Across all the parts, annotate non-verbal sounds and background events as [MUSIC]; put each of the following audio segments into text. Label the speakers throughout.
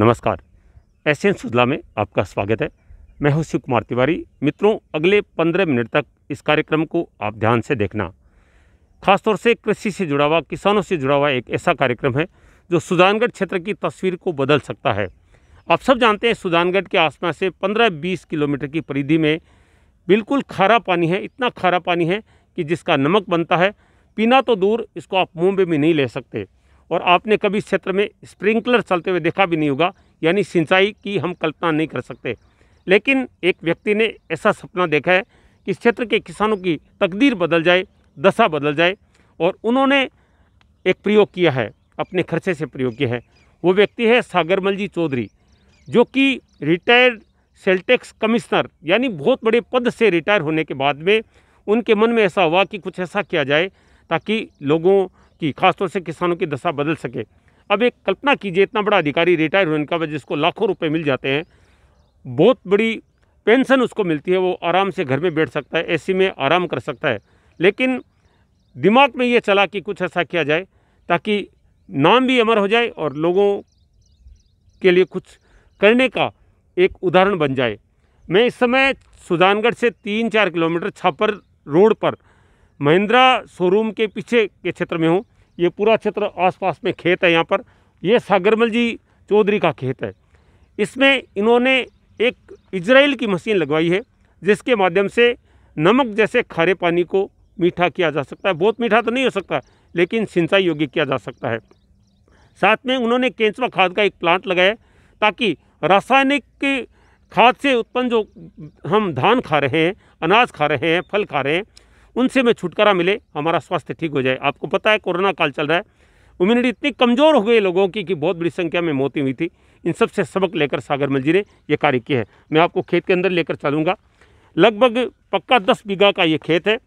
Speaker 1: नमस्कार एशियन सुजला में आपका स्वागत है मैं हूं शिव कुमार तिवारी मित्रों अगले पंद्रह मिनट तक इस कार्यक्रम को आप ध्यान से देखना खासतौर से कृषि से जुड़ा हुआ किसानों से जुड़ा हुआ एक ऐसा कार्यक्रम है जो सुजानगढ़ क्षेत्र की तस्वीर को बदल सकता है आप सब जानते हैं सुजानगढ़ के आसपास से पंद्रह बीस किलोमीटर की परिधि में बिल्कुल खारा पानी है इतना खारा पानी है कि जिसका नमक बनता है पीना तो दूर इसको आप मुंबई में नहीं ले सकते और आपने कभी क्षेत्र में स्प्रिंकलर चलते हुए देखा भी नहीं होगा यानी सिंचाई की हम कल्पना नहीं कर सकते लेकिन एक व्यक्ति ने ऐसा सपना देखा है कि क्षेत्र के किसानों की तकदीर बदल जाए दशा बदल जाए और उन्होंने एक प्रयोग किया है अपने खर्चे से प्रयोग किया है वो व्यक्ति है सागरमल जी चौधरी जो कि रिटायर्ड सेल्टेक्स कमिश्नर यानी बहुत बड़े पद से रिटायर होने के बाद में उनके मन में ऐसा हुआ कि कुछ ऐसा किया जाए ताकि लोगों कि खासतौर से किसानों की दशा बदल सके अब एक कल्पना कीजिए इतना बड़ा अधिकारी रिटायर होने का वजह जिसको लाखों रुपये मिल जाते हैं बहुत बड़ी पेंशन उसको मिलती है वो आराम से घर में बैठ सकता है ऐसी में आराम कर सकता है लेकिन दिमाग में ये चला कि कुछ ऐसा किया जाए ताकि नाम भी अमर हो जाए और लोगों के लिए कुछ करने का एक उदाहरण बन जाए मैं इस समय सुजानगढ़ से तीन चार किलोमीटर छापर रोड पर महिंद्रा शोरूम के पीछे के क्षेत्र में हूँ ये पूरा क्षेत्र आसपास में खेत है यहाँ पर ये सागरमल जी चौधरी का खेत है इसमें इन्होंने एक इजराइल की मशीन लगवाई है जिसके माध्यम से नमक जैसे खारे पानी को मीठा किया जा सकता है बहुत मीठा तो नहीं हो सकता लेकिन सिंचाई योग्य किया जा सकता है साथ में उन्होंने केंचवा खाद का एक प्लांट लगाया ताकि रासायनिक खाद से उत्पन्न जो हम धान खा रहे हैं अनाज खा रहे हैं फल खा रहे हैं उनसे हमें छुटकारा मिले हमारा स्वास्थ्य ठीक हो जाए आपको पता है कोरोना काल चल रहा है इम्यूनिटी इतनी कमज़ोर हो गई लोगों की कि बहुत बड़ी संख्या में मौतें हुई थी इन सब से सबक लेकर सागर मल जी ने ये कार्य किया है मैं आपको खेत के अंदर लेकर चलूँगा लगभग पक्का दस बीघा का ये खेत है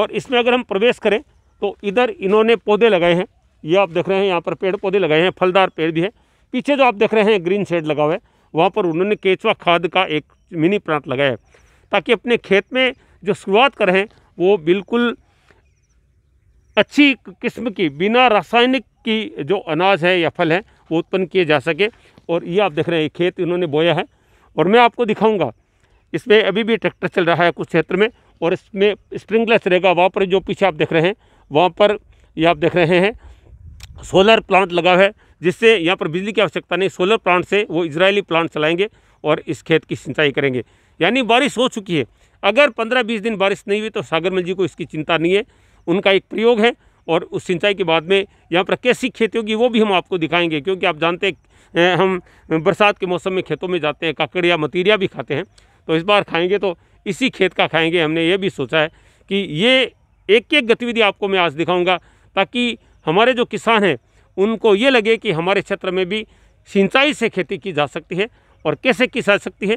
Speaker 1: और इसमें अगर हम प्रवेश करें तो इधर इन्होंने पौधे लगाए हैं ये आप देख रहे हैं यहाँ पर पेड़ पौधे लगाए हैं फलदार पेड़ भी है पीछे जो आप देख रहे हैं ग्रीन शेड लगा हुआ है वहाँ पर उन्होंने केचवा खाद का एक मिनी प्लांट लगाया है ताकि अपने खेत में जो शुरुआत कर रहे हैं वो बिल्कुल अच्छी किस्म की बिना रासायनिक की जो अनाज है या फल हैं वो उत्पन्न किए जा सके और ये आप देख रहे हैं खेत इन्होंने बोया है और मैं आपको दिखाऊंगा इसमें अभी भी ट्रैक्टर चल रहा है कुछ क्षेत्र में और इसमें स्प्रिंकलर्स रहेगा वहाँ पर जो पीछे आप देख रहे हैं वहाँ पर ये आप देख रहे हैं सोलर प्लांट लगा है जिससे यहाँ पर बिजली की आवश्यकता नहीं सोलर प्लांट से वो इसराइली प्लांट चलाएँगे और इस खेत की सिंचाई करेंगे यानी बारिश हो चुकी है अगर पंद्रह बीस दिन बारिश नहीं हुई तो सागर मल जी को इसकी चिंता नहीं है उनका एक प्रयोग है और उस सिंचाई के बाद में यहाँ पर कैसी खेती होगी वो भी हम आपको दिखाएंगे क्योंकि आप जानते हैं हम बरसात के मौसम में खेतों में जाते हैं काकड़ या मतीरिया भी खाते हैं तो इस बार खाएंगे तो इसी खेत का खाएंगे हमने ये भी सोचा है कि ये एक एक गतिविधि आपको मैं आज दिखाऊंगा ताकि हमारे जो किसान हैं उनको ये लगे कि हमारे क्षेत्र में भी सिंचाई से खेती की जा सकती है और कैसे की जा सकती है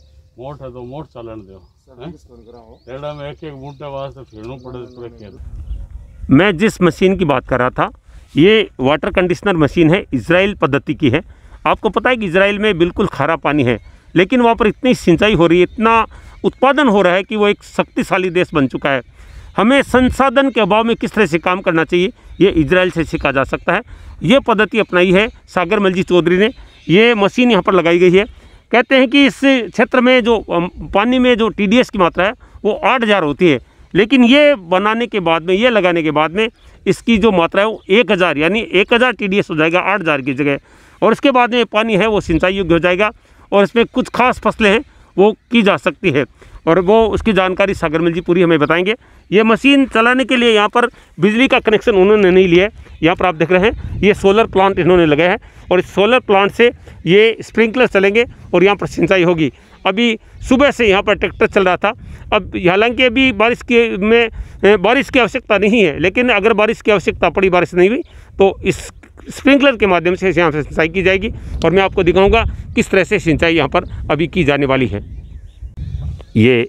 Speaker 2: मोट है तो मोट चलन दो टेढ़ा में एक एक बूटे वास्ते पड़े पूरे खेत
Speaker 1: मैं जिस मशीन की बात कर रहा था ये वाटर कंडीशनर मशीन है इसराइल पद्धति की है आपको पता है कि इसराइल में बिल्कुल खारा पानी है लेकिन वहाँ पर इतनी सिंचाई हो रही है इतना उत्पादन हो रहा है कि वो एक शक्तिशाली देश बन चुका है हमें संसाधन के अभाव में किस तरह से काम करना चाहिए ये इसराइल से सीखा जा सकता है ये पद्धति अपनाई है सागर मलजी चौधरी ने ये मशीन यहाँ पर लगाई गई है कहते हैं कि इस क्षेत्र में जो पानी में जो टी की मात्रा है वो आठ हज़ार होती है लेकिन ये बनाने के बाद में ये लगाने के बाद में इसकी जो मात्रा है वो एक हज़ार यानी एक हज़ार टी हो जाएगा आठ हज़ार की जगह और इसके बाद में पानी है वो सिंचाई योग्य हो जाएगा और इसमें कुछ खास फसलें हैं वो की जा सकती है और वो उसकी जानकारी सागर मिल जी पूरी हमें बताएंगे ये मशीन चलाने के लिए यहाँ पर बिजली का कनेक्शन उन्होंने नहीं लिया है यहाँ पर आप देख रहे हैं ये सोलर प्लांट इन्होंने लगाया है और इस सोलर प्लांट से ये स्प्रिंकलर चलेंगे और यहाँ पर सिंचाई होगी अभी सुबह से यहाँ पर ट्रैक्टर चल रहा था अब हालांकि अभी बारिश के में बारिश की आवश्यकता नहीं है लेकिन अगर बारिश की आवश्यकता पड़ी बारिश नहीं हुई तो इस स्प्रिंकलर के माध्यम से यहाँ से सिंचाई की जाएगी और मैं आपको दिखाऊंगा किस तरह से सिंचाई यहाँ पर अभी की जाने वाली है ये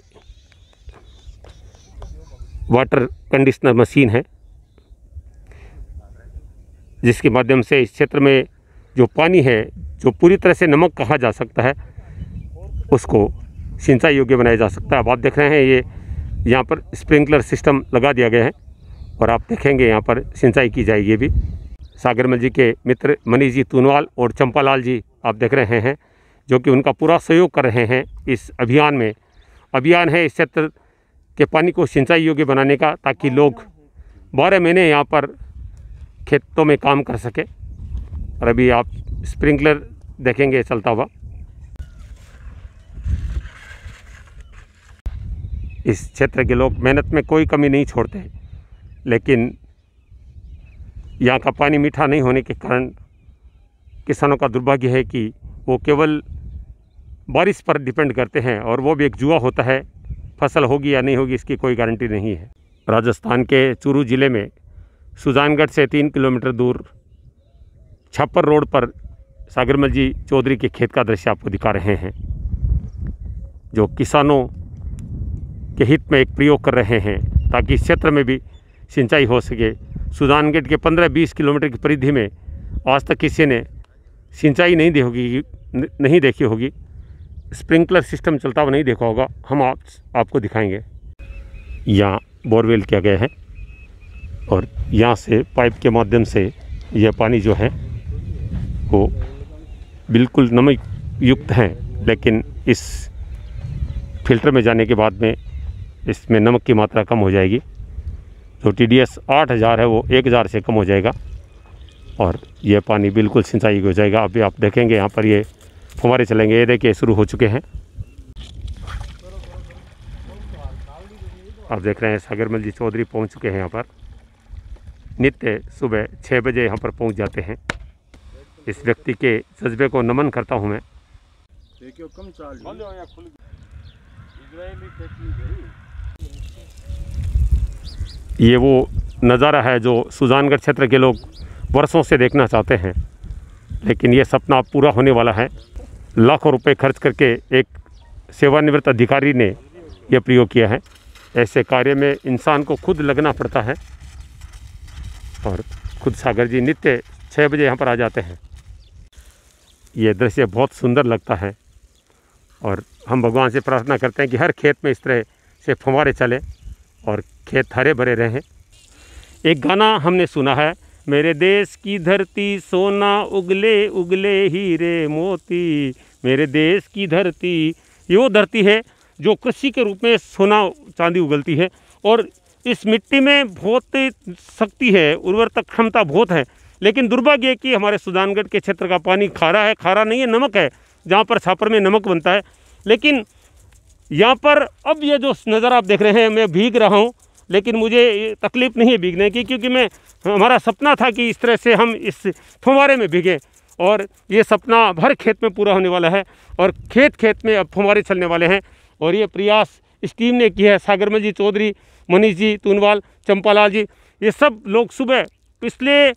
Speaker 1: वाटर कंडीशनर मशीन है जिसके माध्यम से इस क्षेत्र में जो पानी है जो पूरी तरह से नमक कहा जा सकता है उसको सिंचाई योग्य बनाया जा सकता है अब आप देख रहे हैं ये यहाँ पर स्प्रिंकलर सिस्टम लगा दिया गया है और आप देखेंगे यहाँ पर सिंचाई की जाएगी ये भी सागरमल जी के मित्र मनीष जी तूनवाल और चंपालाल जी आप देख रहे हैं जो कि उनका पूरा सहयोग कर रहे हैं इस अभियान में अभियान है इस क्षेत्र के पानी को सिंचाई योग्य बनाने का ताकि लोग बारह महीने यहाँ पर खेतों में काम कर सके और अभी आप स्प्रिंकलर देखेंगे चलता हुआ इस क्षेत्र के लोग मेहनत में कोई कमी नहीं छोड़ते लेकिन यहाँ का पानी मीठा नहीं होने के कारण किसानों का दुर्भाग्य है कि वो केवल बारिश पर डिपेंड करते हैं और वो भी एक जुआ होता है फसल होगी या नहीं होगी इसकी कोई गारंटी नहीं है राजस्थान के चूरू ज़िले में सुजानगढ़ से तीन किलोमीटर दूर छप्पर रोड पर सागरमल जी चौधरी के खेत का दृश्य आपको दिखा रहे हैं जो किसानों के हित में एक प्रयोग कर रहे हैं ताकि इस क्षेत्र में भी सिंचाई हो सके सुजानगढ़ के 15-20 किलोमीटर की परिधि में आज तक किसी ने सिंचाई नहीं दी होगी नहीं देखी होगी स्प्रिंकलर सिस्टम चलता हुआ नहीं देखा होगा हम आप, आपको दिखाएंगे यहाँ बोरवेल किया गया है और यहाँ से पाइप के माध्यम से यह पानी जो है वो बिल्कुल नमक युक्त है लेकिन इस फिल्टर में जाने के बाद में इसमें नमक की मात्रा कम हो जाएगी जो टी डी एस आठ हज़ार है वो एक हज़ार से कम हो जाएगा और यह पानी बिल्कुल सिंचाई हो जाएगा अभी आप देखेंगे यहाँ पर ये यह फुमारे चलेंगे ये देखिए शुरू हो चुके हैं आप देख रहे हैं सागरमल जी चौधरी पहुंच चुके हैं यहाँ पर नित्य सुबह छः बजे यहाँ पर पहुंच जाते हैं इस व्यक्ति के जज्बे को नमन करता हूँ मैं ये वो नज़ारा है जो सुजानगढ़ क्षेत्र के लोग वर्षों से देखना चाहते हैं लेकिन ये सपना पूरा होने वाला है लाखों रुपए खर्च करके एक सेवानिवृत्त अधिकारी ने यह प्रयोग किया है ऐसे कार्य में इंसान को खुद लगना पड़ता है और खुद सागर जी नित्य छः बजे यहाँ पर आ जाते हैं ये दृश्य बहुत सुंदर लगता है और हम भगवान से प्रार्थना करते हैं कि हर खेत में इस तरह से फुहारे चले और खेत हरे भरे रहें एक गाना हमने सुना है मेरे देश की धरती सोना उगले उगले हीरे मोती मेरे देश की धरती ये वो धरती है जो कृषि के रूप में सोना चांदी उगलती है और इस मिट्टी में बहुत शक्ति है उर्वरता क्षमता बहुत है लेकिन दुर्भाग्य कि हमारे सुजानगढ़ के क्षेत्र का पानी खारा है खारा नहीं है नमक है जहाँ पर छापर में नमक बनता है लेकिन यहाँ पर अब ये जो नज़र आप देख रहे हैं मैं भीग रहा हूँ लेकिन मुझे तकलीफ़ नहीं है भीगने की क्योंकि मैं हमारा सपना था कि इस तरह से हम इस फुमारे में भीगें और ये सपना हर खेत में पूरा होने वाला है और खेत खेत में अब फुमारे चलने वाले हैं और ये प्रयास इस टीम ने किया है सागरमल जी चौधरी मनीष जी तूनवाल चंपालाल जी ये सब लोग सुबह पिछले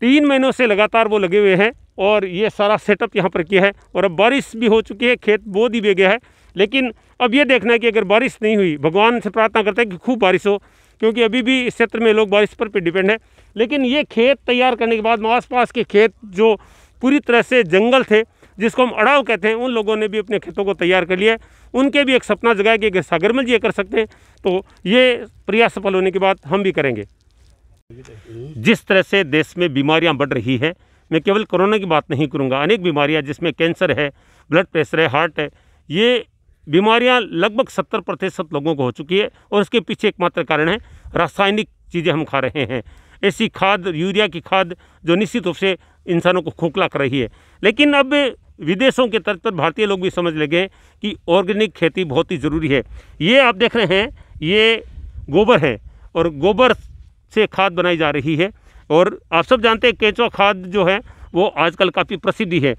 Speaker 1: तीन महीनों से लगातार वो लगे हुए हैं और ये सारा सेटअप यहाँ पर किया है और अब बारिश भी हो चुकी है खेत बहुत ही बेगे है लेकिन अब ये देखना है कि अगर बारिश नहीं हुई भगवान से प्रार्थना करते हैं कि खूब बारिश हो क्योंकि अभी भी इस क्षेत्र में लोग बारिश पर डिपेंड है लेकिन ये खेत तैयार करने के बाद आसपास के खेत जो पूरी तरह से जंगल थे जिसको हम अड़ाव कहते हैं उन लोगों ने भी अपने खेतों को तैयार कर लिया उनके भी एक सपना जगाया कि अगर सागरमल जी कर सकते हैं तो ये प्रयास सफल होने के बाद हम भी करेंगे जिस तरह से देश में बीमारियां बढ़ रही है मैं केवल कोरोना की बात नहीं करूंगा अनेक बीमारियां जिसमें कैंसर है ब्लड प्रेशर है हार्ट है ये बीमारियां लगभग सत्तर प्रतिशत लोगों को हो चुकी है और इसके पीछे एकमात्र कारण है रासायनिक चीज़ें हम खा रहे हैं ऐसी खाद यूरिया की खाद जो निश्चित रूप से इंसानों को खोखला कर रही है लेकिन अब विदेशों के तर्ज पर भारतीय लोग भी समझ लगे कि ऑर्गेनिक खेती बहुत ही ज़रूरी है ये आप देख रहे हैं ये गोबर है और गोबर से खाद बनाई जा रही है और आप सब जानते हैं केंचुआ खाद जो है वो आजकल काफ़ी प्रसिद्धि है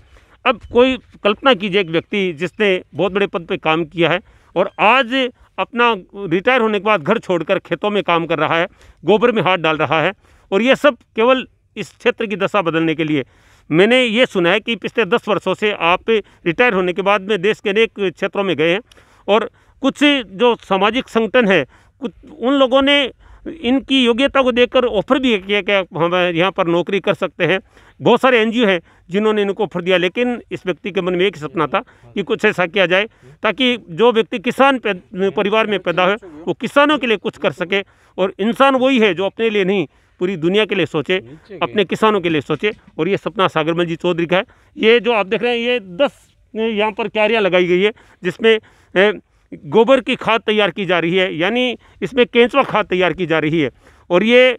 Speaker 1: अब कोई कल्पना कीजिए एक व्यक्ति जिसने बहुत बड़े पद पर काम किया है और आज अपना रिटायर होने के बाद घर छोड़कर खेतों में काम कर रहा है गोबर में हाथ डाल रहा है और यह सब केवल इस क्षेत्र की दशा बदलने के लिए मैंने ये सुना है कि पिछले दस वर्षों से आप रिटायर होने के बाद में देश के अनेक क्षेत्रों में गए हैं और कुछ जो सामाजिक संगठन है कुछ उन लोगों ने इनकी योग्यता को देखकर ऑफर भी किया कि हम यहाँ पर नौकरी कर सकते हैं बहुत सारे एन हैं जिन्होंने इनको ऑफर दिया लेकिन इस व्यक्ति के मन में एक सपना था कि कुछ ऐसा किया जाए ताकि जो व्यक्ति किसान परिवार में पैदा हो वो किसानों के लिए कुछ कर सके और इंसान वही है जो अपने लिए नहीं पूरी दुनिया के लिए सोचे अपने किसानों के लिए सोचे और ये सपना सागरमन जी चौधरी का है ये जो आप देख रहे हैं ये दस यहाँ पर क्यारियाँ लगाई गई है जिसमें गोबर की खाद तैयार की जा रही है यानी इसमें केंचवा खाद तैयार की जा रही है और ये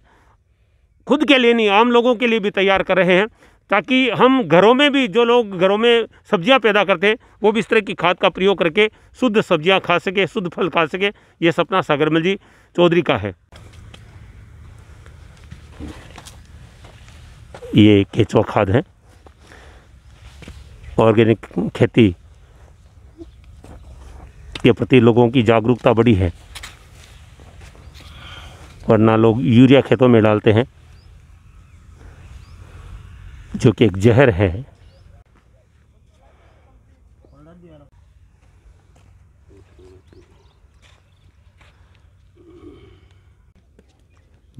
Speaker 1: खुद के लिए नहीं आम लोगों के लिए भी तैयार कर रहे हैं ताकि हम घरों में भी जो लोग घरों में सब्जियां पैदा करते हैं वो भी इस तरह की खाद का प्रयोग करके शुद्ध सब्जियां खा सके शुद्ध फल खा सके ये सपना सागरमल जी चौधरी का है ये केचवा खाद है ऑर्गेनिक खेती के प्रति लोगों की जागरूकता बड़ी है वरना लोग यूरिया खेतों में डालते हैं जो कि एक जहर है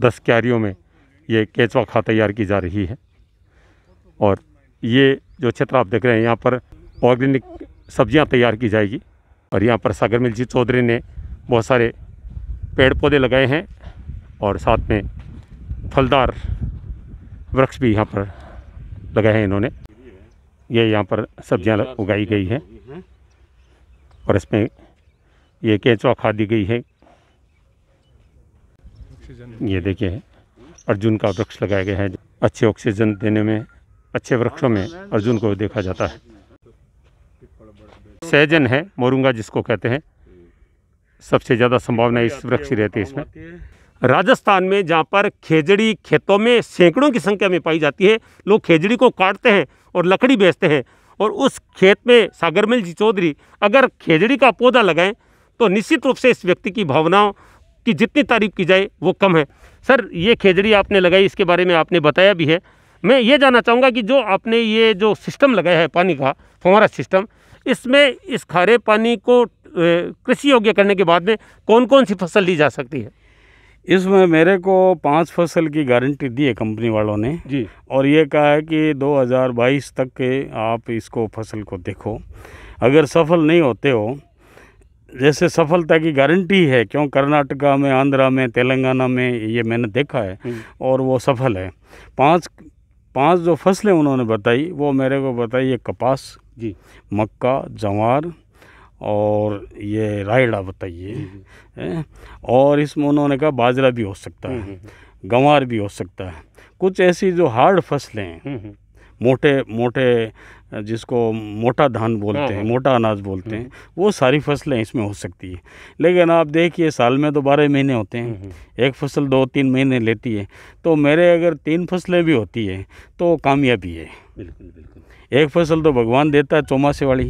Speaker 1: दस क्यारियों में ये केचवा खा तैयार की जा रही है और ये जो क्षेत्र आप देख रहे हैं यहाँ पर ऑर्गेनिक सब्जियाँ तैयार की जाएगी और यहाँ पर सागर मिल जी चौधरी ने बहुत सारे पेड़ पौधे लगाए हैं और साथ में फलदार वृक्ष भी यहाँ पर लगाए हैं इन्होंने ये यह यहाँ पर सब्जियाँ उगाई गई हैं और इसमें ये केंचुआ खा दी गई है ये देखिए अर्जुन का वृक्ष लगाया गया है अच्छे ऑक्सीजन देने में अच्छे वृक्षों में अर्जुन को देखा जाता है सहजन है मोरूंगा जिसको कहते हैं सबसे ज़्यादा संभावना इस वृक्ष की रहती है इसमें राजस्थान में जहाँ पर खेजड़ी खेतों में सैकड़ों की संख्या में पाई जाती है लोग खेजड़ी को काटते हैं और लकड़ी बेचते हैं और उस खेत में सागरमिल जी चौधरी अगर खेजड़ी का पौधा लगाएं तो निश्चित रूप से इस व्यक्ति की भावनाओं की जितनी तारीफ की जाए वो कम है सर ये खेजड़ी आपने लगाई इसके बारे में आपने बताया भी है मैं ये जानना चाहूँगा कि जो आपने ये जो सिस्टम लगाया है पानी का फंवारा सिस्टम इसमें इस खारे पानी को कृषि योग्य करने के बाद में कौन कौन सी फसल ली जा सकती है
Speaker 2: इसमें मेरे को पांच फसल की गारंटी दी है कंपनी वालों ने जी और ये कहा है कि 2022 तक के आप इसको फसल को देखो अगर सफल नहीं होते हो जैसे सफलता की गारंटी है क्यों कर्नाटका में आंध्रा में तेलंगाना में ये मैंने देखा है हम्म। और वो सफल है पांच पांच जो फसलें उन्होंने बताई वो मेरे को बताई ये कपास जी मक्का जवार और ये रायड़ा बताइए और इसमें उन्होंने कहा बाजरा भी हो सकता हम्म, है हम्म, हम्म। गंवार भी हो सकता है कुछ ऐसी जो हार्ड फसलें मोटे मोटे जिसको मोटा धान बोलते हाँ, हैं हाँ। मोटा अनाज बोलते हैं वो सारी फसलें इसमें हो सकती है लेकिन आप देखिए साल में तो बारह महीने होते हैं एक फसल दो तीन महीने लेती है तो मेरे अगर तीन फसलें भी होती है तो कामयाबी है बिल्कुल बिल्कुल एक फसल तो भगवान देता है चौमासे वाली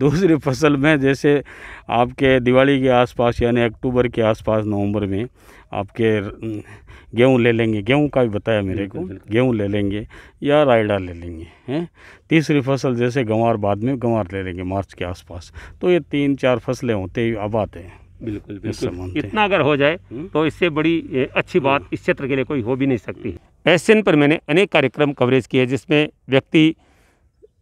Speaker 2: दूसरी फसल में जैसे आपके दिवाली के आसपास यानी अक्टूबर के आसपास नवंबर में आपके गेहूं ले लेंगे गेहूं का भी बताया मेरे को गेहूं ले लेंगे या रायडा ले लेंगे हैं तीसरी फसल जैसे गंवार बाद में गंवार ले लेंगे मार्च के आसपास तो ये तीन चार फसलें होते ही अब आते हैं बिल्कुल बिल्कुल
Speaker 1: इतना अगर हो जाए हम्म। तो इससे बड़ी अच्छी बात हम्म। इस क्षेत्र के लिए कोई हो भी नहीं सकती एस पर मैंने अनेक कार्यक्रम कवरेज किए जिसमें व्यक्ति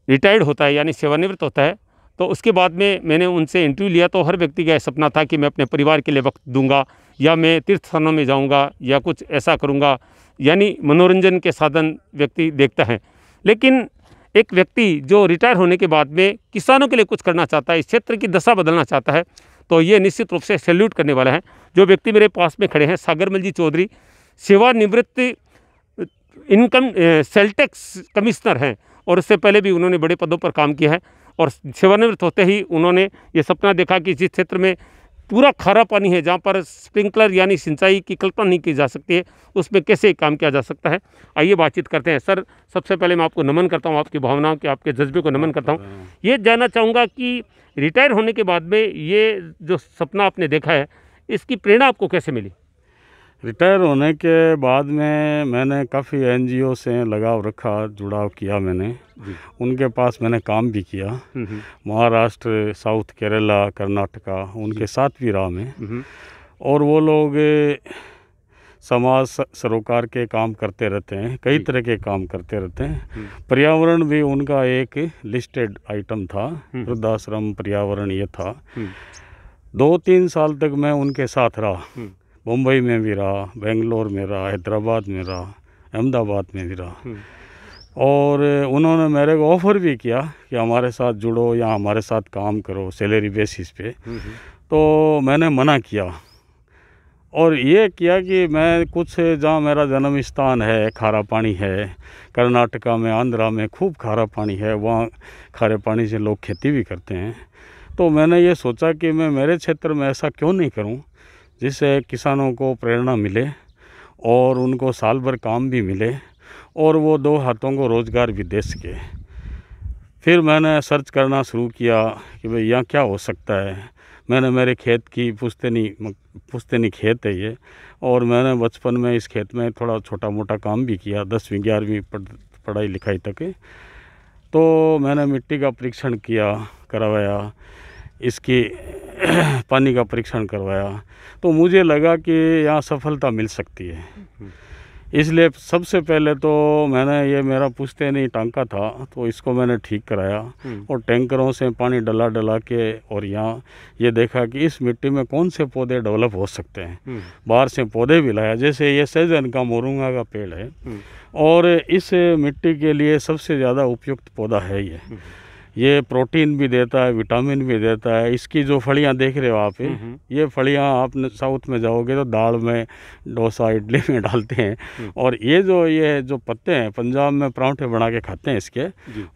Speaker 1: रिटायर्ड होता है यानी सेवानिवृत्त होता है तो उसके बाद में मैंने उनसे इंटरव्यू लिया तो हर व्यक्ति का सपना था कि मैं अपने परिवार के लिए वक्त दूंगा या मैं तीर्थ स्थानों में जाऊंगा या कुछ ऐसा करूंगा यानी मनोरंजन के साधन व्यक्ति देखता है लेकिन एक व्यक्ति जो रिटायर होने के बाद में किसानों के लिए कुछ करना चाहता है इस क्षेत्र की दशा बदलना चाहता है तो ये निश्चित रूप से सैल्यूट करने वाला है जो व्यक्ति मेरे पास में खड़े हैं सागरमल जी चौधरी सेवानिवृत्त इनकम सेल कमिश्नर हैं और उससे पहले भी उन्होंने बड़े पदों पर काम किया है और सेवानिवृत्त होते ही उन्होंने ये सपना देखा कि जिस क्षेत्र में पूरा खारा पानी है जहाँ पर स्प्रिंकलर यानी सिंचाई की कल्पना नहीं की जा सकती है उसमें कैसे काम किया जा सकता है आइए बातचीत करते हैं सर सबसे पहले मैं आपको नमन करता हूँ आपकी भावनाओं के आपके जज्बे को नमन करता हूँ ये जानना चाहूँगा कि रिटायर होने के बाद में ये जो सपना आपने देखा है इसकी प्रेरणा आपको कैसे मिली
Speaker 2: रिटायर होने के बाद में मैंने काफ़ी एनजीओ से लगाव रखा जुड़ाव किया मैंने उनके पास मैंने काम भी किया हम्म, हम्म। महाराष्ट्र साउथ केरला कर्नाटका उनके साथ भी रहा मैं हम्म, और वो लोग समाज सरोकार के काम करते रहते हैं कई तरह के काम करते रहते हैं पर्यावरण भी उनका एक लिस्टेड आइटम था वृद्धाश्रम पर्यावरण ये था दो तीन साल तक मैं उनके साथ रहा मुंबई में भी रहा बेंगलोर में रहा हैदराबाद में रहा अहमदाबाद में भी रहा हम्म। और उन्होंने मेरे को ऑफ़र भी किया कि हमारे साथ जुड़ो या हमारे साथ काम करो सैलरी बेसिस पे हम्म, हम्म। तो मैंने मना किया और ये किया कि मैं कुछ जहाँ मेरा जन्म स्थान है खारा पानी है कर्नाटका में आंध्रा में खूब खारा पानी है वहाँ खारे पानी से लोग खेती भी करते हैं तो मैंने ये सोचा कि मैं मेरे क्षेत्र में ऐसा क्यों नहीं करूँ जिससे किसानों को प्रेरणा मिले और उनको साल भर काम भी मिले और वो दो हाथों को रोज़गार भी दे सके फिर मैंने सर्च करना शुरू किया कि भाई यहाँ क्या हो सकता है मैंने मेरे खेत की पुश्तनी पुश्तनी खेत है ये और मैंने बचपन में इस खेत में थोड़ा छोटा मोटा काम भी किया दसवीं ग्यारहवीं पढ़ाई लिखाई तक तो मैंने मिट्टी का परीक्षण किया करवाया इसकी [CLEARS THROAT] पानी का परीक्षण करवाया तो मुझे लगा कि यहाँ सफलता मिल सकती है इसलिए सबसे पहले तो मैंने ये मेरा पूछते नहीं टांका था तो इसको मैंने ठीक कराया हम्म। और टैंकरों से पानी डला डला के और यहाँ ये देखा कि इस मिट्टी में कौन से पौधे डेवलप हो सकते हैं हम्म। बाहर से पौधे भी लाया जैसे ये सैजन का मोरूंगा का पेड़ है हम्म। और इस मिट्टी के लिए सबसे ज़्यादा उपयुक्त पौधा है ये ये प्रोटीन भी देता है विटामिन भी देता है इसकी जो फलियाँ देख रहे हो आप हम्म, हम्म। ये फलियाँ आप साउथ में जाओगे तो दाल में डोसा इडली में [LAUGHS] डालते हैं हम्म। और ये जो ये जो पत्ते हैं पंजाब में पराठे बना के खाते हैं इसके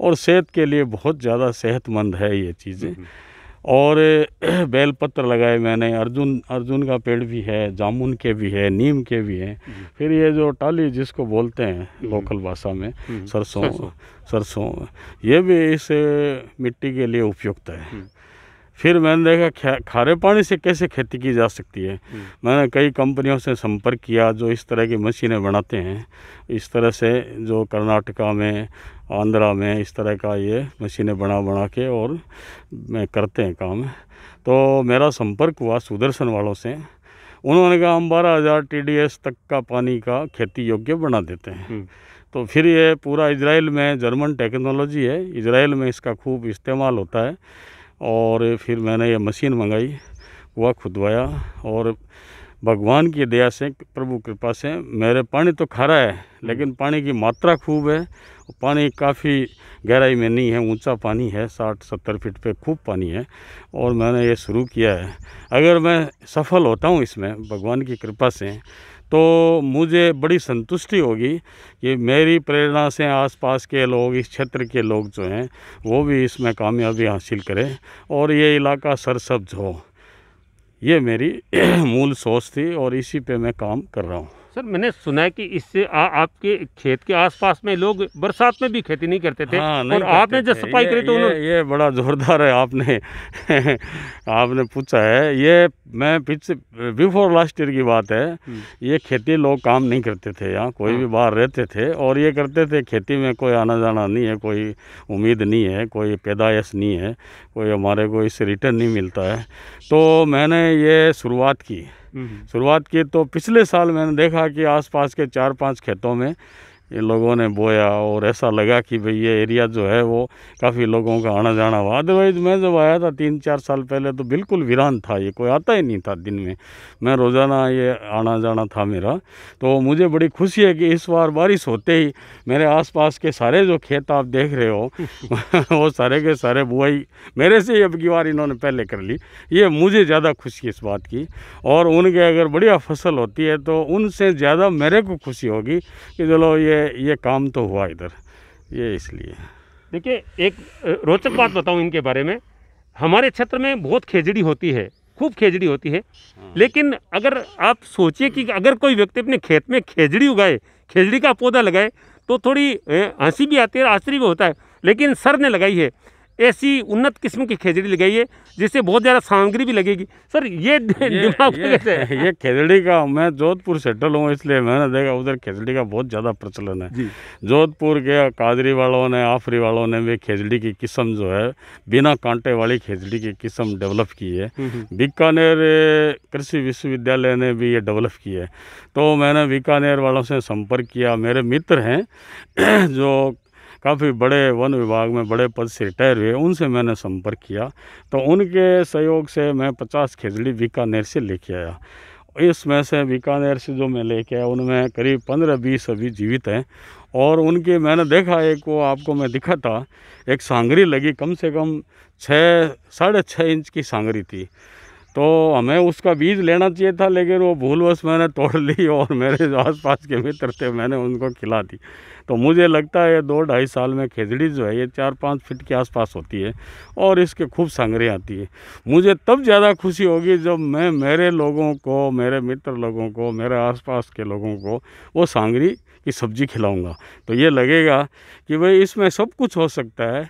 Speaker 2: और सेहत के लिए बहुत ज़्यादा सेहतमंद है ये चीज़ें और [CLEARS THROAT] बेलपत्र लगाए मैंने अर्जुन अर्जुन का पेड़ भी है जामुन के भी है नीम के भी हैं फिर ये जो टाली जिसको बोलते हैं हम्म। लोकल भाषा में हम्म। सरसों सरसों ये भी इस मिट्टी के लिए उपयुक्त है हम्म। फिर मैंने देखा खारे पानी से कैसे खेती की जा सकती है हम्म। मैंने कई कंपनियों से संपर्क किया जो इस तरह की मशीनें बनाते हैं इस तरह से जो कर्नाटका में आंध्रा में इस तरह का ये मशीनें बना बना के और मैं करते हैं काम तो मेरा संपर्क हुआ सुदर्शन वालों से उन्होंने कहा हम बारह हज़ार टी तक का पानी का खेती योग्य बना देते हैं हम्म। तो फिर ये पूरा इसराइल में जर्मन टेक्नोलॉजी है इसराइल में इसका खूब इस्तेमाल होता है और फिर मैंने ये मशीन मंगाई वह खुदवाया और भगवान की दया से प्रभु कृपा से मेरे पानी तो खारा है लेकिन पानी की मात्रा खूब है पानी काफ़ी गहराई में नहीं है ऊंचा पानी है साठ सत्तर फीट पे खूब पानी है और मैंने ये शुरू किया है अगर मैं सफल होता हूँ इसमें भगवान की कृपा से तो मुझे बड़ी संतुष्टि होगी कि मेरी प्रेरणा से आसपास के लोग इस क्षेत्र के लोग जो हैं वो भी इसमें कामयाबी हासिल करें और ये इलाका सरसब्ज हो ये मेरी [CLEARS THROAT] मूल सोच थी और इसी पे मैं काम कर रहा हूँ
Speaker 1: सर मैंने सुना है कि इससे आ, आपके खेत के आसपास में लोग बरसात में भी खेती नहीं करते थे हाँ, नहीं और आपने जब सफाई करी तो ये,
Speaker 2: ये बड़ा जोरदार है आपने [LAUGHS] आपने पूछा है ये मैं पिछले बिफोर लास्ट ईयर की बात है हम्म। ये खेती लोग काम नहीं करते थे यहाँ कोई भी हाँ। बाहर रहते थे और ये करते थे खेती में कोई आना जाना नहीं है कोई उम्मीद नहीं है कोई पैदाइश नहीं है कोई हमारे को इससे रिटर्न नहीं मिलता है तो मैंने ये शुरुआत की शुरुआत की तो पिछले साल मैंने देखा कि आसपास के चार पांच खेतों में ये लोगों ने बोया और ऐसा लगा कि भाई ये एरिया जो है वो काफ़ी लोगों का आना जाना हुआ अदरवाइज़ मैं जब आया था तीन चार साल पहले तो बिल्कुल वीरान था ये कोई आता ही नहीं था दिन में मैं रोज़ाना ये आना जाना था मेरा तो मुझे बड़ी खुशी है कि इस बार बारिश होते ही मेरे आसपास के सारे जो खेत आप देख रहे हो [LAUGHS] वो सारे के सारे बुआई मेरे से ही अब की बार इन्होंने पहले कर ली ये मुझे ज़्यादा खुशी इस बात की और उनके अगर बढ़िया फसल होती है तो उनसे ज़्यादा मेरे को खुशी होगी कि चलो ये
Speaker 1: ये काम तो हुआ इधर ये इसलिए देखिए एक रोचक बात बताऊँ इनके बारे में हमारे क्षेत्र में बहुत खेजड़ी होती है खूब खेजड़ी होती है हाँ। लेकिन अगर आप सोचिए कि अगर कोई व्यक्ति अपने खेत में खेजड़ी उगाए खेजड़ी का पौधा लगाए तो थोड़ी हंसी भी आती है आश्चर्य भी होता है लेकिन सर ने लगाई है ऐसी उन्नत किस्म की खेजड़ी लगाइए जिससे बहुत ज़्यादा सामग्री भी लगेगी सर ये [LAUGHS] दिमाग ये, ये,
Speaker 2: ये खेजड़ी का मैं जोधपुर सेटल हूँ इसलिए मैंने देखा उधर खेजड़ी का बहुत ज़्यादा प्रचलन है जोधपुर के कादरी वालों ने आफरी वालों ने भी खेजड़ी की किस्म जो है बिना कांटे वाली खेजड़ी की किस्म डेवलप की है हम्म, हम्म। बीकानेर कृषि विश्वविद्यालय ने भी ये डेवलप की है तो मैंने बीकानेर वालों से संपर्क किया मेरे मित्र हैं [CLEARS THROAT] जो काफ़ी बड़े वन विभाग में बड़े पद से रिटायर हुए उनसे मैंने संपर्क किया तो उनके सहयोग से मैं पचास खेजड़ी बीकानेर से लेके आया इसमें से बीकानेर से जो मैं लेके आया उनमें करीब पंद्रह बीस अभी जीवित हैं और उनकी मैंने देखा एक वो आपको मैं दिखा था एक सांगरी लगी कम से कम छः साढ़े छः इंच की सांगरी थी तो हमें उसका बीज लेना चाहिए था लेकिन वो भूलवश मैंने तोड़ ली और मेरे जो आस पास के मित्र थे मैंने उनको खिला दी तो मुझे लगता है दो ढाई साल में खेजड़ी जो है ये चार पाँच फीट के आसपास होती है और इसके खूब संग्रह आती है मुझे तब ज़्यादा खुशी होगी जब मैं मेरे लोगों को मेरे मित्र लोगों को मेरे आसपास के लोगों को वो सांगरी की सब्ज़ी खिलाऊंगा तो ये लगेगा कि भाई इसमें सब कुछ हो सकता है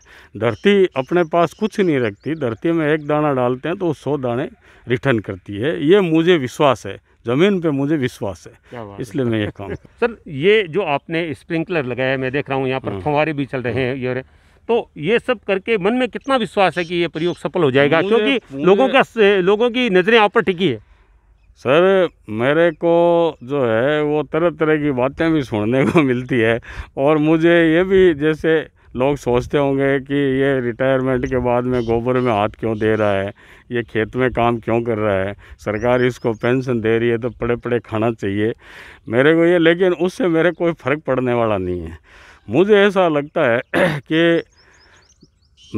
Speaker 2: धरती अपने पास कुछ नहीं रखती धरती में एक दाना डालते हैं तो वो सौ दाने रिटर्न करती है ये मुझे विश्वास है ज़मीन पे मुझे विश्वास है इसलिए मैं ये काम
Speaker 1: [LAUGHS] सर ये जो आपने स्प्रिंकलर लगाया मैं देख रहा हूँ यहाँ पर हाँ। फंवारे भी चल रहे हैं ये तो ये सब करके मन में कितना विश्वास है कि ये प्रयोग सफल हो जाएगा क्योंकि लोगों का लोगों की नज़रें आप पर टिकी है
Speaker 2: सर मेरे को जो है वो तरह तरह की बातें भी सुनने को मिलती है और मुझे ये भी जैसे लोग सोचते होंगे कि ये रिटायरमेंट के बाद में गोबर में हाथ क्यों दे रहा है ये खेत में काम क्यों कर रहा है सरकार इसको पेंशन दे रही है तो पड़े पड़े खाना चाहिए मेरे को ये लेकिन उससे मेरे कोई फ़र्क पड़ने वाला नहीं है मुझे ऐसा लगता है [CLEARS THROAT] कि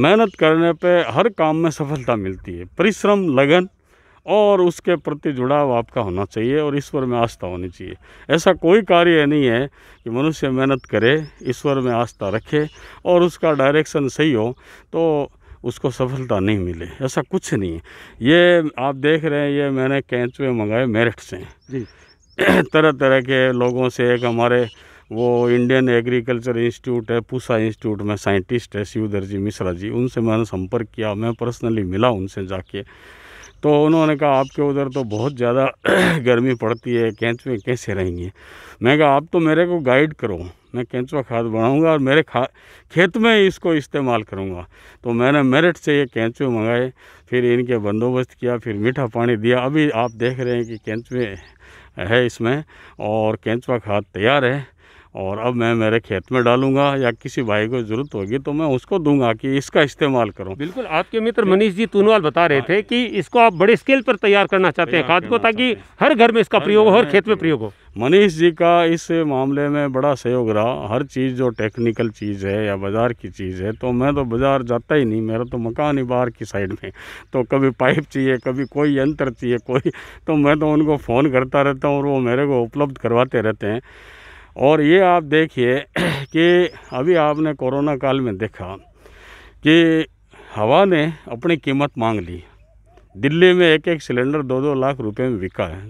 Speaker 2: मेहनत करने पे हर काम में सफलता मिलती है परिश्रम लगन और उसके प्रति जुड़ाव आपका होना चाहिए और ईश्वर में आस्था होनी चाहिए ऐसा कोई कार्य नहीं है कि मनुष्य मेहनत करे ईश्वर में आस्था रखे और उसका डायरेक्शन सही हो तो उसको सफलता नहीं मिले ऐसा कुछ नहीं है ये आप देख रहे हैं ये मैंने कैंचुए मंगाए मेरठ से जी [CLEARS THROAT] तरह तरह के लोगों से एक हमारे वो इंडियन एग्रीकल्चर इंस्टीट्यूट है पूसा इंस्टीट्यूट में साइंटिस्ट है शिवधर जी मिश्रा जी उनसे मैंने संपर्क किया मैं पर्सनली मिला उनसे जाके तो उन्होंने कहा आपके उधर तो बहुत ज़्यादा [CLEARS THROAT] गर्मी पड़ती है कैंचवे कैसे रहेंगे मैं कहा आप तो मेरे को गाइड करो मैं कैंचवा खाद बनाऊंगा और मेरे खा खेत में इसको इस्तेमाल करूंगा तो मैंने मेरठ से ये कैंचवे मंगाए फिर इनके बंदोबस्त किया फिर मीठा पानी दिया अभी आप देख रहे हैं कि कैंचवे है इसमें और कैंचवा खाद तैयार है और अब मैं
Speaker 1: मेरे खेत में डालूंगा या किसी भाई को ज़रूरत होगी तो मैं उसको दूंगा कि इसका इस्तेमाल करूं बिल्कुल आपके मित्र मनीष जी तूनवाल बता रहे थे कि इसको आप बड़े स्केल पर तैयार करना चाहते हैं खाद को ताकि हर घर में इसका प्रयोग हो हर खेत में प्रयोग हो
Speaker 2: मनीष जी का इस मामले में बड़ा सहयोग रहा हर चीज़ जो टेक्निकल चीज़ है या बाज़ार की चीज़ है तो मैं तो बाज़ार जाता ही नहीं मेरा तो मकान ही बाहर की साइड में तो कभी पाइप चाहिए कभी कोई यंत्र चाहिए कोई तो मैं तो उनको फ़ोन करता रहता हूँ और वो मेरे को उपलब्ध करवाते रहते हैं और ये आप देखिए [CLEARS THROAT] कि अभी आपने कोरोना काल में देखा कि हवा ने अपनी कीमत मांग ली दिल्ली में एक एक सिलेंडर दो दो लाख रुपए में बिका है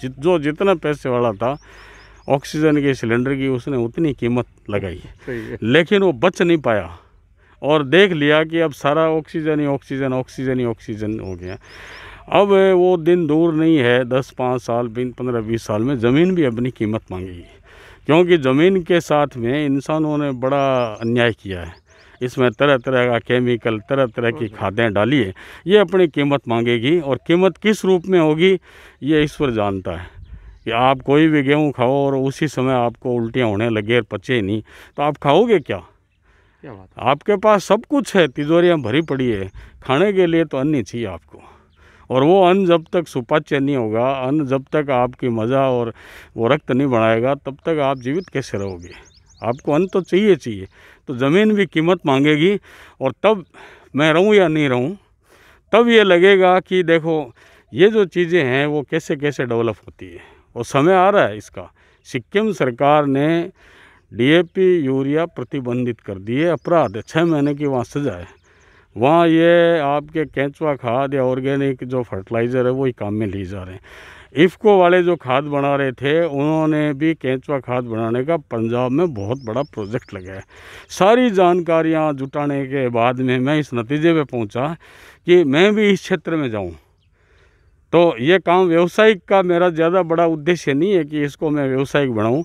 Speaker 2: जित जो जितना पैसे वाला था ऑक्सीजन के सिलेंडर की उसने उतनी कीमत लगाई लेकिन वो बच नहीं पाया और देख लिया कि अब सारा ऑक्सीजन ही ऑक्सीजन ऑक्सीजन ही ऑक्सीजन हो गया अब वो दिन दूर नहीं है दस पाँच साल पंद्रह बीस साल में ज़मीन भी अपनी कीमत मांगेगी क्योंकि ज़मीन के साथ में इंसानों ने बड़ा अन्याय किया है इसमें तरह तरह का केमिकल तरह तरह की खादें डाली है ये अपनी कीमत मांगेगी और कीमत किस रूप में होगी ये ईश्वर जानता है कि आप कोई भी गेहूँ खाओ और उसी समय आपको उल्टियाँ होने लगे और पचे नहीं तो आप खाओगे क्या आपके पास सब कुछ है तिजोरियाँ भरी पड़ी है खाने के लिए तो अन्य चाहिए आपको और वो अन्न जब तक सुपाच्य नहीं होगा अन्न जब तक आपकी मज़ा और वो रक्त नहीं बढ़ाएगा तब तक आप जीवित कैसे रहोगे आपको अन्न तो चाहिए चाहिए तो ज़मीन भी कीमत मांगेगी और तब मैं रहूँ या नहीं रहूँ तब ये लगेगा कि देखो ये जो चीज़ें हैं वो कैसे कैसे डेवलप होती है और समय आ रहा है इसका सिक्किम सरकार ने डीएपी यूरिया प्रतिबंधित कर दिए अपराध छः महीने की वहाँ सजा है वहाँ ये आपके कैंचवा खाद या ऑर्गेनिक जो फर्टिलाइज़र है वही काम में ली जा रहे हैं इफ्को वाले जो खाद बना रहे थे उन्होंने भी कैंचवा खाद बनाने का पंजाब में बहुत बड़ा प्रोजेक्ट लगाया सारी जानकारियाँ जुटाने के बाद में मैं इस नतीजे पे पहुँचा कि मैं भी इस क्षेत्र में जाऊँ तो ये काम व्यवसायिक का मेरा ज़्यादा बड़ा उद्देश्य नहीं है कि इसको मैं व्यवसायिक बनाऊं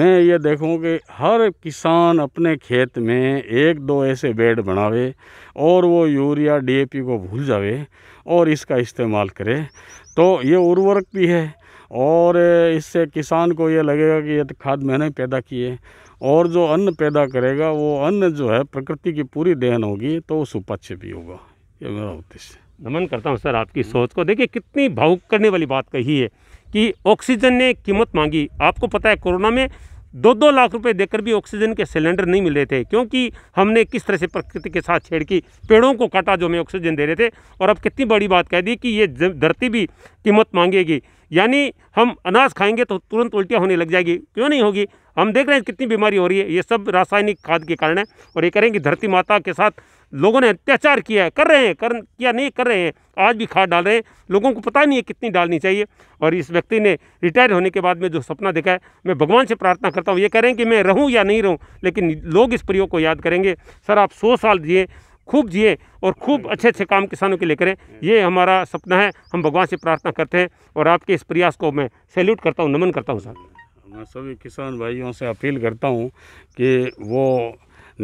Speaker 2: मैं ये देखूं कि हर किसान अपने खेत में एक दो ऐसे बेड बनावे और वो यूरिया डीएपी को भूल जावे और इसका इस्तेमाल करे तो ये उर्वरक भी है और इससे किसान को ये लगेगा कि ये तो खाद मैंने पैदा किए और जो अन्न पैदा करेगा वो अन्न जो है प्रकृति की पूरी देन होगी तो वो सुपच्य भी होगा
Speaker 1: ये मेरा उद्देश्य है नमन करता हूँ सर आपकी सोच को देखिए कितनी भावुक करने वाली बात कही है कि ऑक्सीजन ने कीमत मांगी आपको पता है कोरोना में दो दो लाख रुपए देकर भी ऑक्सीजन के सिलेंडर नहीं मिल रहे थे क्योंकि हमने किस तरह से प्रकृति के साथ छेड़ की पेड़ों को काटा जो हमें ऑक्सीजन दे रहे थे और अब कितनी बड़ी बात कह दी कि ये धरती भी कीमत मांगेगी यानी हम अनाज खाएंगे तो तुरंत उल्टियाँ होने लग जाएगी क्यों नहीं होगी हम देख रहे हैं कितनी बीमारी हो रही है ये सब रासायनिक खाद के कारण है और ये करेंगे कि धरती माता के साथ लोगों ने अत्याचार किया है कर रहे हैं कर किया नहीं कर रहे हैं आज भी खाद डाल रहे हैं लोगों को पता नहीं है कितनी डालनी चाहिए और इस व्यक्ति ने रिटायर होने के बाद में जो सपना देखा है मैं भगवान से प्रार्थना करता हूँ ये करें कि मैं रहूँ या नहीं रहूँ लेकिन लोग इस प्रयोग को याद करेंगे सर आप सौ साल दिए खूब जिए और खूब हाँ अच्छे अच्छे काम किसानों के लिए करें हाँ ये हमारा सपना है हम भगवान से प्रार्थना करते हैं और आपके इस प्रयास को मैं सैल्यूट करता हूँ नमन करता हूँ सर
Speaker 2: मैं सभी किसान भाइयों से अपील करता हूँ कि वो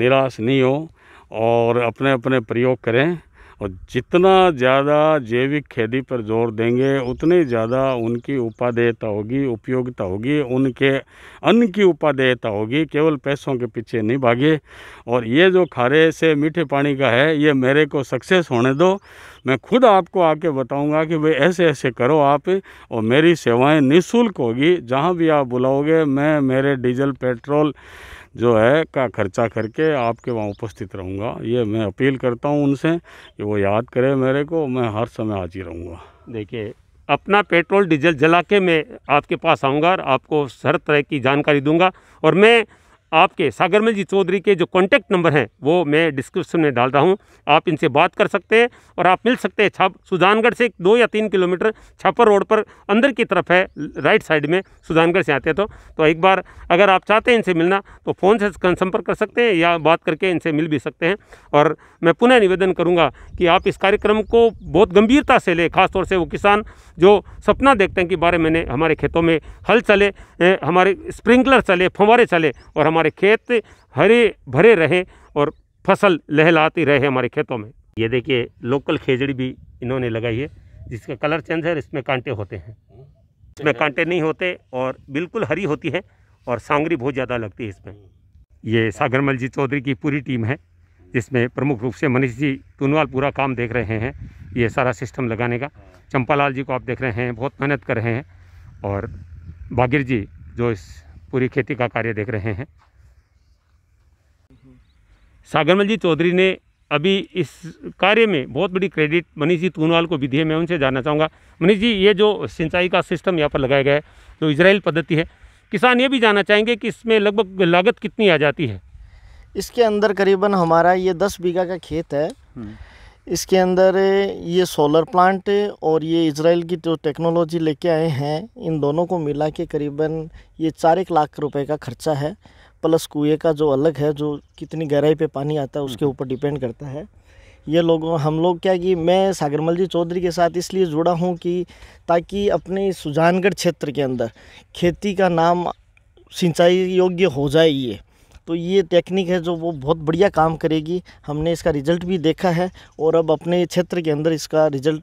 Speaker 2: निराश नहीं हो और अपने अपने प्रयोग करें और जितना ज़्यादा जैविक खेती पर जोर देंगे उतने ज़्यादा उनकी उपादेयता होगी उपयोगिता होगी उनके अन्न की उपादेयता होगी केवल पैसों के पीछे नहीं भागे और ये जो खारे से मीठे पानी का है ये मेरे को सक्सेस होने दो मैं खुद आपको आके बताऊंगा कि भाई ऐसे ऐसे करो आप और मेरी सेवाएं निःशुल्क होगी जहाँ भी आप बुलाओगे मैं मेरे डीजल पेट्रोल जो है का खर्चा करके आपके वहाँ उपस्थित रहूँगा ये मैं अपील करता हूँ उनसे कि वो याद करें मेरे को मैं हर समय हाजिर रहूँगा देखिए
Speaker 1: अपना पेट्रोल डीजल जला के मैं आपके पास आऊँगा और आपको हर तरह की जानकारी दूंगा और मैं आपके सागरमल जी चौधरी के जो कॉन्टैक्ट नंबर हैं वो मैं डिस्क्रिप्शन में डाल रहा हूँ आप इनसे बात कर सकते हैं और आप मिल सकते हैं छाप सुजानगढ़ से दो या तीन किलोमीटर छापर रोड पर अंदर की तरफ है राइट साइड में सुजानगढ़ से आते हैं तो, तो एक बार अगर आप चाहते हैं इनसे मिलना तो फ़ोन से संपर्क कर सकते हैं या बात करके इनसे मिल भी सकते हैं और मैं पुनः निवेदन करूँगा कि आप इस कार्यक्रम को बहुत गंभीरता से लें खासतौर से वो किसान जो सपना देखते हैं कि बारे मैंने हमारे खेतों में हल चले हमारे स्प्रिंकलर चले फंवारे चले और हमारे हमारे खेत हरे भरे रहे और फसल लहलाती रहे हमारे खेतों में ये देखिए लोकल खेजड़ी भी इन्होंने लगाई है जिसका कलर चेंज है और इसमें कांटे होते हैं इसमें कांटे नहीं होते और बिल्कुल हरी होती है और सांगरी बहुत ज़्यादा लगती है इसमें ये सागरमल जी चौधरी की पूरी टीम है जिसमें प्रमुख रूप से मनीष जी टुनवाल पूरा काम देख रहे हैं ये सारा सिस्टम लगाने का चंपालाल जी को आप देख रहे हैं बहुत मेहनत कर रहे हैं और बागिर जी जो इस पूरी खेती का कार्य देख रहे हैं सागरमल जी चौधरी ने अभी इस कार्य में बहुत बड़ी क्रेडिट मनीष जी तूनवाल को भी दी है मैं उनसे जानना चाहूँगा मनीष जी ये जो सिंचाई का सिस्टम यहाँ पर लगाया गया है जो इसराइल पद्धति है किसान ये भी जानना चाहेंगे कि इसमें लगभग लागत कितनी आ
Speaker 3: जाती है इसके अंदर करीबन हमारा ये दस बीघा का खेत है हम्म। इसके अंदर ये सोलर प्लांट और ये इसराइल की जो टेक्नोलॉजी लेके आए हैं इन दोनों को मिला के करीबन ये चार एक लाख रुपए का खर्चा है प्लस कुएँ का जो अलग है जो कितनी गहराई पे पानी आता है उसके हम्म। ऊपर डिपेंड करता है ये लोगों हम लोग क्या कि मैं सागरमल जी चौधरी के साथ इसलिए जुड़ा हूँ कि ताकि अपने सुजानगढ़ क्षेत्र के अंदर खेती का नाम सिंचाई योग्य हो जाए ये तो ये टेक्निक है जो वो बहुत बढ़िया काम करेगी हमने इसका रिजल्ट भी देखा है और अब अपने क्षेत्र के अंदर इसका रिजल्ट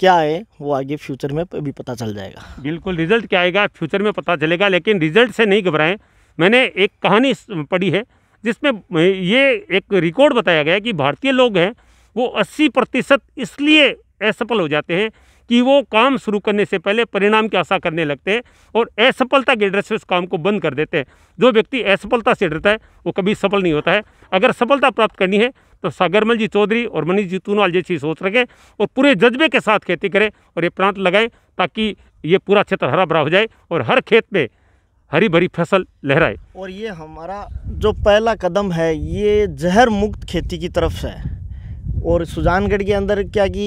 Speaker 3: क्या है वो आगे फ्यूचर में भी पता चल जाएगा
Speaker 1: बिल्कुल रिजल्ट क्या आएगा फ्यूचर में पता चलेगा लेकिन रिजल्ट से नहीं घबराएं मैंने एक कहानी पढ़ी है जिसमें ये एक रिकॉर्ड बताया गया कि भारतीय लोग हैं वो 80 प्रतिशत इसलिए असफल हो जाते हैं कि वो काम शुरू करने से पहले परिणाम की आशा करने लगते हैं और असफलता के डर से उस काम को बंद कर देते हैं जो व्यक्ति असफलता से डरता है वो कभी सफल नहीं होता है अगर सफलता प्राप्त करनी है तो सागरमल जी चौधरी और मनीष जी तूनवाल जैसी सोच रखें और पूरे जज्बे के साथ खेती करें और ये प्रांत लगाएं ताकि ये पूरा क्षेत्र हरा भरा हो जाए और हर खेत में हरी भरी फसल लहराए
Speaker 3: और ये हमारा जो पहला कदम है ये जहर मुक्त खेती की तरफ से है और सुजानगढ़ के अंदर क्या कि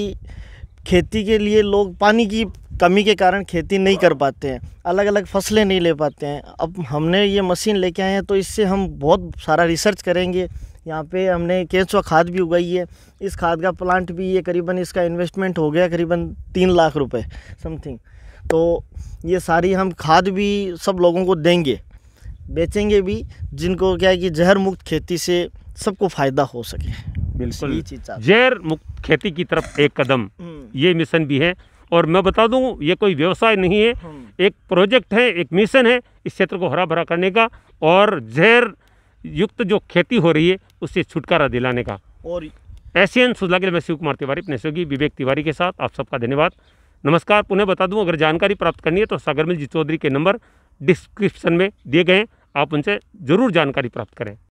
Speaker 3: खेती के लिए लोग पानी की कमी के कारण खेती नहीं कर पाते हैं अलग अलग फसलें नहीं ले पाते हैं अब हमने ये मशीन लेके आए हैं तो इससे हम बहुत सारा रिसर्च करेंगे यहाँ पे हमने केंचुआ खाद भी उगाई है इस खाद का प्लांट भी ये करीबन इसका इन्वेस्टमेंट हो गया करीबन तीन लाख रुपए समथिंग तो ये सारी हम खाद भी सब लोगों को देंगे बेचेंगे भी जिनको क्या है कि जहर मुक्त खेती से सबको फ़ायदा हो सके बिल्कुल जहर
Speaker 1: मुक्त खेती की तरफ एक कदम हम्म। ये मिशन भी है और मैं बता दूं ये कोई व्यवसाय नहीं है हम्म। एक प्रोजेक्ट है एक मिशन है इस क्षेत्र को हरा भरा करने का और जहर युक्त जो खेती हो रही है उससे छुटकारा दिलाने का और एशियन लिए मैं शिव कुमार तिवारी अपने सहयोगी विवेक तिवारी के साथ आप सबका धन्यवाद नमस्कार पुनः बता दूं अगर जानकारी प्राप्त करनी है तो सागर मिल जी चौधरी के नंबर डिस्क्रिप्शन में दिए गए हैं आप उनसे ज़रूर जानकारी प्राप्त करें